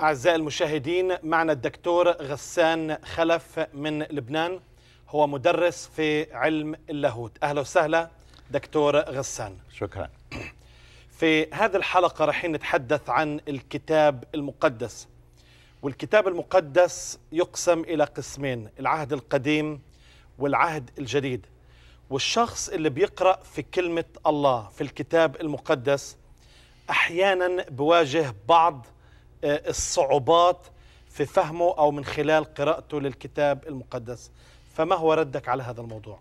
أعزائي المشاهدين معنا الدكتور غسان خلف من لبنان هو مدرس في علم اللاهوت أهلا وسهلا دكتور غسان شكرا في هذه الحلقة رح نتحدث عن الكتاب المقدس والكتاب المقدس يقسم إلى قسمين العهد القديم والعهد الجديد والشخص اللي بيقرأ في كلمة الله في الكتاب المقدس أحيانا بواجه بعض آه، الصعوبات في فهمه أو من خلال قراءته للكتاب المقدس فما هو ردك على هذا الموضوع؟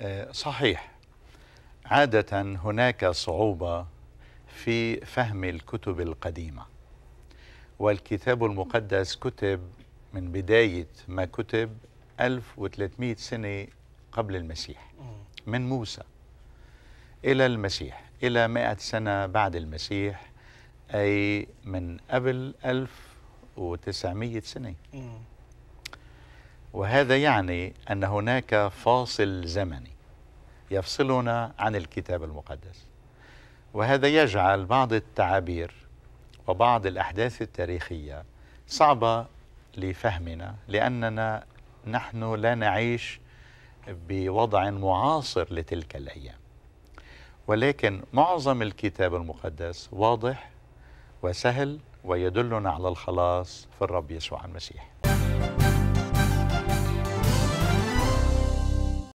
آه، صحيح عادة هناك صعوبة في فهم الكتب القديمة والكتاب المقدس كتب من بداية ما كتب 1300 سنة قبل المسيح من موسى إلى المسيح إلى 100 سنة بعد المسيح أي من قبل 1900 سنة وهذا يعني أن هناك فاصل زمني يفصلنا عن الكتاب المقدس وهذا يجعل بعض التعابير وبعض الأحداث التاريخية صعبة لفهمنا لأننا نحن لا نعيش بوضع معاصر لتلك الأيام ولكن معظم الكتاب المقدس واضح وسهل ويدلنا على الخلاص في الرب يسوع المسيح